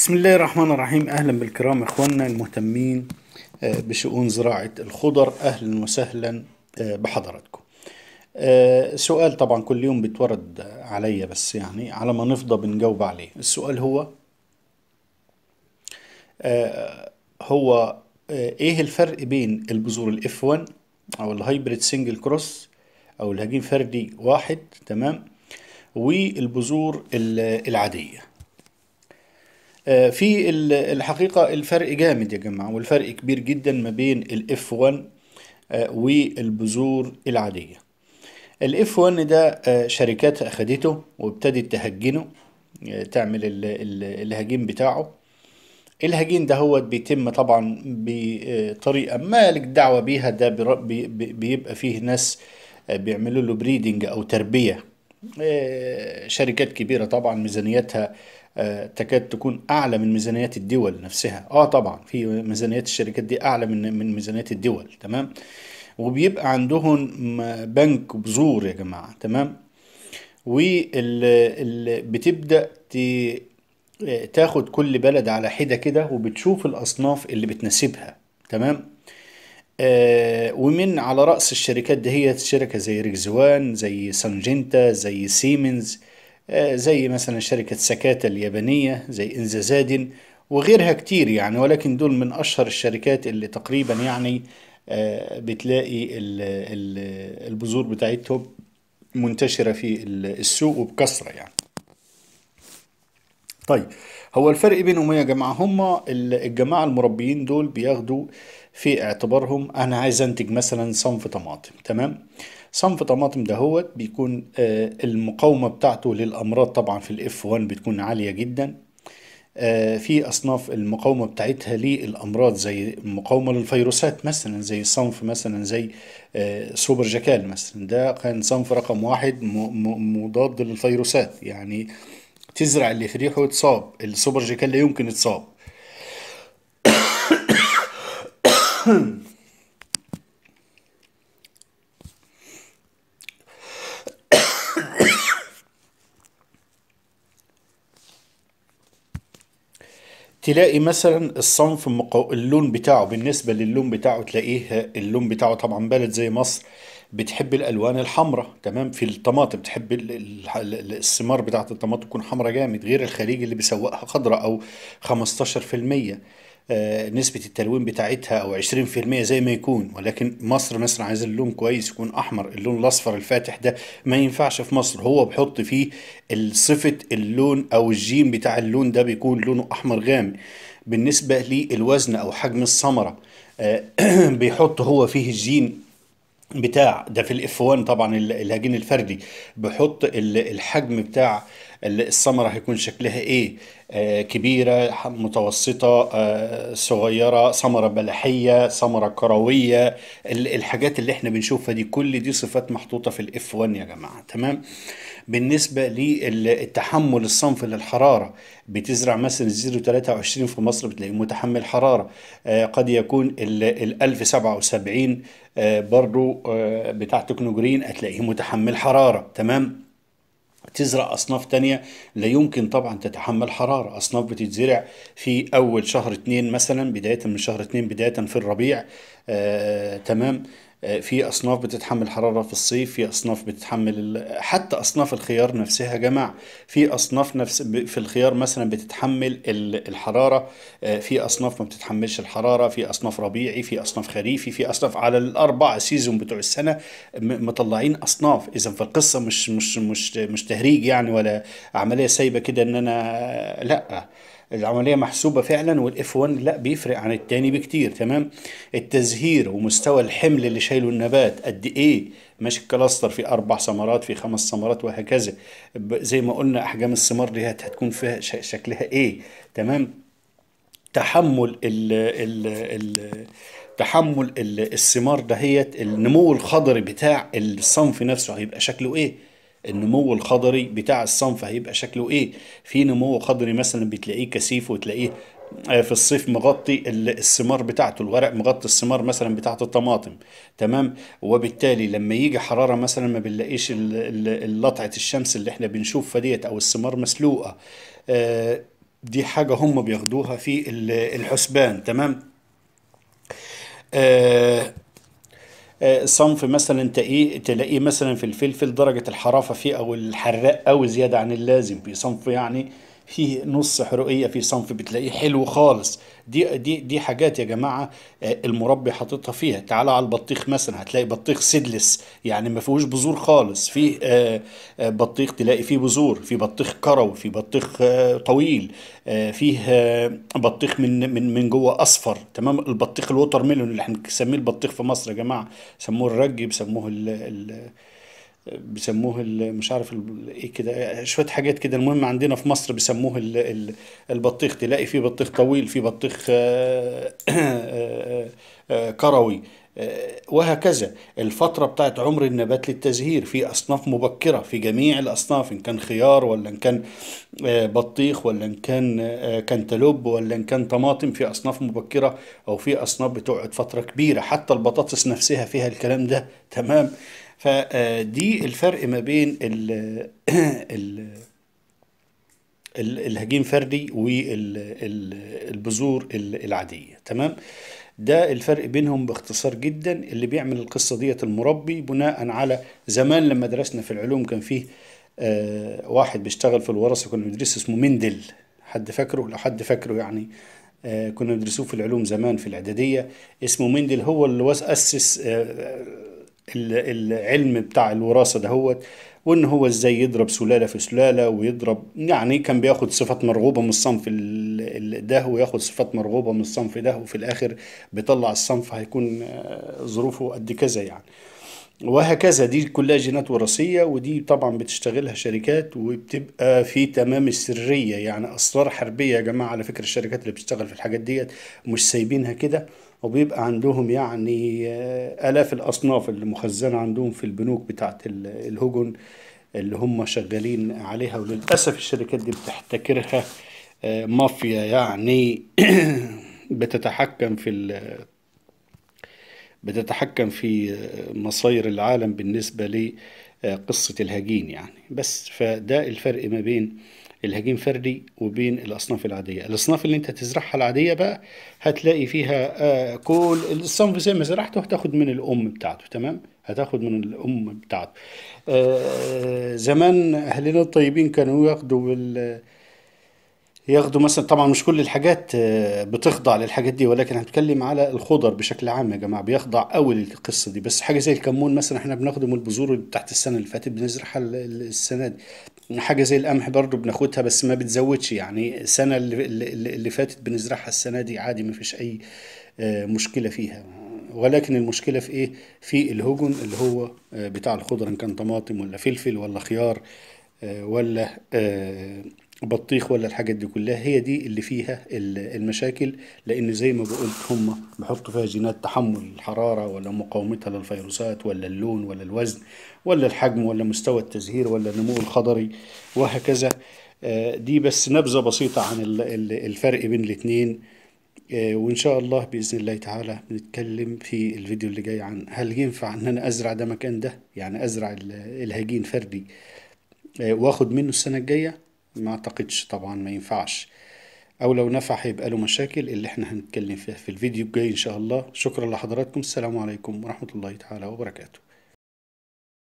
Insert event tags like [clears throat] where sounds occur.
بسم الله الرحمن الرحيم اهلا بالكرام اخواننا المهتمين آه، بشؤون زراعة الخضر اهلا وسهلا آه، بحضراتكم آه، سؤال طبعا كل يوم بيتورد عليا بس يعني على ما نفضى بنجاوب عليه السؤال هو هو ايه الفرق بين البذور الاف 1 او الهايبريد سنجل كروس او الهجين فردي واحد تمام والبذور العاديه آه، في الحقيقة الفرق جامد يا جماعة والفرق كبير جدا ما بين الاف آه، 1 والبذور العادية الاف 1 ده آه، شركات أخدته وابتدت تهجنه تعمل الهجين بتاعه الهجين ده هو بيتم طبعا بطريقة مالك دعوة بيها ده بيبقى فيه ناس بيعملوا له بريدنج أو تربية شركات كبيرة طبعا ميزانيتها آه، تكاد تكون اعلى من ميزانيات الدول نفسها اه طبعا في ميزانيات الشركات دي اعلى من من ميزانيات الدول تمام وبيبقى عندهم بنك بذور يا جماعه تمام وبتبدا آه، تاخد كل بلد على حده كده وبتشوف الاصناف اللي بتناسبها تمام آه ومن على راس الشركات هي شركه زي ريكزوان زي سانجينتا زي سيمنز آه، زي مثلا شركة سكاتا اليابانية زي إنزازادن وغيرها كتير يعني ولكن دول من أشهر الشركات اللي تقريبا يعني آه، بتلاقي البذور بتاعتهم منتشرة في السوق وبكثرة يعني طيب هو الفرق بينهم يا جماعة هما الجماعة المربيين دول بياخدوا في اعتبارهم أنا عايز أنتج مثلا صنف طماطم تمام صنف طماطم دهوت بيكون آه، المقاومة بتاعته للأمراض طبعا في الاف 1 بتكون عالية جدا آه، في أصناف المقاومة بتاعتها للأمراض زي المقاومة للفيروسات مثلا زي صنف مثلا زي آه، سوبر جاكال مثلا ده كان صنف رقم واحد مضاد للفيروسات يعني تزرع اللي في ريحه يتصاب السوبر جاكال لا يمكن يتصاب [coughs] تلاقي مثلا الصنف المقو... اللون بتاعه بالنسبة للون بتاعه تلاقيه اللون بتاعه طبعا بلد زي مصر بتحب الالوان الحمراء تمام في الطماطم بتحب الثمار بتاعه الطماطم تكون حمراء جامد غير الخليج اللي بيسوقها خضراء او 15% آه، نسبة التلوين بتاعتها أو 20% زي ما يكون ولكن مصر مثلا عايز اللون كويس يكون أحمر اللون الأصفر الفاتح ده ما ينفعش في مصر هو بيحط فيه صفة اللون أو الجيم بتاع اللون ده بيكون لونه أحمر غامق بالنسبة للوزن أو حجم الثمرة آه، [clears throat] بيحط هو فيه الجين بتاع ده في الاف 1 طبعا الهجين الفردي بيحط الحجم بتاع الثمره هيكون شكلها ايه آه، كبيره متوسطه آه، صغيره ثمره بلحيه ثمره كرويه الحاجات اللي احنا بنشوفها دي كل دي صفات محطوطه في الاف 1 يا جماعه تمام بالنسبه للتحمل الصنف للحراره بتزرع مثلا 023 في مصر بتلاقيه متحمل حراره آه، قد يكون ال 1077 برضو بتاع تكنوجرين هتلاقيه متحمل حراره تمام تزرع أصناف تانية لا يمكن طبعا تتحمل حرارة أصناف بتتزرع في أول شهر اتنين مثلا بداية من شهر اتنين بداية في الربيع آه تمام آه، في اصناف بتتحمل حراره في الصيف في اصناف بتتحمل حتى اصناف الخيار نفسها يا جماعه في اصناف نفس في الخيار مثلا بتتحمل الحراره آه، في اصناف ما بتتحملش الحراره في اصناف ربيعي في اصناف خريفي في اصناف على الاربع سيزون بتوع السنه مطلعين اصناف اذا فالقصه مش مش مش مش تهريج يعني ولا عمليه سايبه كده ان انا لا العمليه محسوبه فعلا والاف 1 لا بيفرق عن التاني بكتير تمام التزهير ومستوى الحمل اللي شايله النبات قد ايه ماشي الكلاستر في اربع ثمرات في خمس ثمرات وهكذا زي ما قلنا احجام الثمار دي هتكون فيها شكلها ايه تمام تحمل ال ال ال تحمل الثمار دهيت النمو الخضري بتاع الصنف نفسه هيبقى شكله ايه النمو الخضري بتاع الصنف هيبقى شكله ايه في نمو خضري مثلا بتلاقيه كثيف وتلاقيه آه، في الصيف مغطي الثمار بتاعته الورق مغطي الثمار مثلا بتاعه الطماطم تمام وبالتالي لما يجي حراره مثلا ما بنلاقيش لطعه الشمس اللي احنا بنشوفها ديت او الثمار مسلوقه آه، دي حاجه هم بياخدوها في الحسبان تمام آه، صنف مثلا تلاقيه مثلا في الفلفل درجه الحرافه فيه او الحراق أو زياده عن اللازم في صنف يعني فيه نص حرقيه في صنف بتلاقيه حلو خالص دي دي دي حاجات يا جماعه آه، المربي حاططها فيها تعالى على البطيخ مثلا هتلاقي بطيخ سيدلس يعني ما فيهوش بذور خالص في آه، آه، بطيخ تلاقي فيه بذور في بطيخ كرو في بطيخ طويل فيه بطيخ من من من جوه اصفر تمام البطيخ الوتر ميلون اللي احنا بنسميه البطيخ في مصر يا جماعه سموه الرج بيسموه ال بيسموه مش عارف ايه كده شويه حاجات كده المهم عندنا في مصر بيسموه البطيخ تلاقي فيه بطيخ طويل فيه بطيخ آه، آه، آه، كروي وهكذا الفترة بتاعت عمر النبات للتزهير في أصناف مبكرة في جميع الأصناف إن كان خيار ولا إن كان بطيخ ولا إن كان كنتالوب ولا إن كان طماطم في أصناف مبكرة أو في أصناف بتقعد فترة كبيرة حتى البطاطس نفسها فيها الكلام ده تمام فدي آه، الفرق ما بين ال آه، ال الهجين فردي والبذور العاديه تمام ده الفرق بينهم باختصار جدا اللي بيعمل القصه ديت المربي بناء على زمان لما درسنا في العلوم كان فيه آه، واحد بيشتغل في الورثه كنا بندرسه اسمه مندل حد فاكره لو حد فاكره يعني كنا بندرسوه في العلوم زمان في الاعداديه اسمه مندل هو اللي اسس العلم بتاع الوراثه دهوت وان هو ازاي يضرب سلاله في سلاله ويضرب يعني كان بياخد صفات مرغوبه من الصنف ده وياخد صفات مرغوبه من الصنف ده وفي الاخر بيطلع الصنف هيكون آه، ظروفه قد كذا يعني وهكذا دي كلها جينات وراثية ودي طبعا بتشتغلها شركات وبتبقى في تمام السرية يعني أسرار حربية يا جماعة على فكرة الشركات اللي بتشتغل في الحاجات ديت مش سايبينها كده وبيبقى عندهم يعني آه، آلاف الأصناف اللي مخزنة عندهم في البنوك بتاعة الهجن اللي هم شغالين عليها وللأسف الشركات دي بتحتكرها آه، مافيا يعني [clears throat] بتتحكم في بتتحكم في مصاير العالم بالنسبة لقصة الهجين يعني بس فده الفرق ما بين الهجين فردي وبين الاصناف العاديه الاصناف اللي انت تزرعها العاديه بقى هتلاقي فيها آه، كل الصنف زي ما زرعته هتاخد من الام بتاعته تمام هتاخد من الام بتاعته آه، زمان اهلنا الطيبين كانوا ياخدوا بال ياخدوا مثلا طبعا مش كل الحاجات آه، بتخضع للحاجات دي ولكن هنتكلم على الخضر بشكل عام يا جماعه بيخضع قوي للقصه دي بس حاجه زي الكمون مثلا احنا بناخده من البذور اللي تحت السنه اللي فاتت بنزرعها السنه دي حاجه زي القمح برضه بناخدها بس ما بتزودش يعني السنه اللي, اللي فاتت بنزرعها السنه دي عادي ما فيش اي آه، مشكله فيها ولكن المشكله في ايه في الهجن اللي هو آه، بتاع الخضره ان كان طماطم ولا فلفل ولا خيار آه، ولا بطيخ ولا الحاجات دي كلها هي دي اللي فيها المشاكل لان زي ما بقولت هم بيحطوا فيها جينات تحمل الحراره ولا مقاومتها للفيروسات ولا اللون ولا الوزن ولا الحجم ولا مستوى التزهير ولا النمو الخضري وهكذا آه، دي بس نبذه بسيطه عن الفرق بين الاثنين آه، وان شاء الله باذن الله تعالى بنتكلم في الفيديو اللي جاي عن هل ينفع ان انا ازرع ده مكان ده يعني ازرع الهجين فردي آه، واخد منه السنه الجايه ما اعتقدش طبعا ما ينفعش او لو نفع هيبقى له مشاكل اللي احنا هنتكلم فيها في الفيديو الجاي ان شاء الله شكرا لحضراتكم السلام عليكم ورحمه الله تعالى وبركاته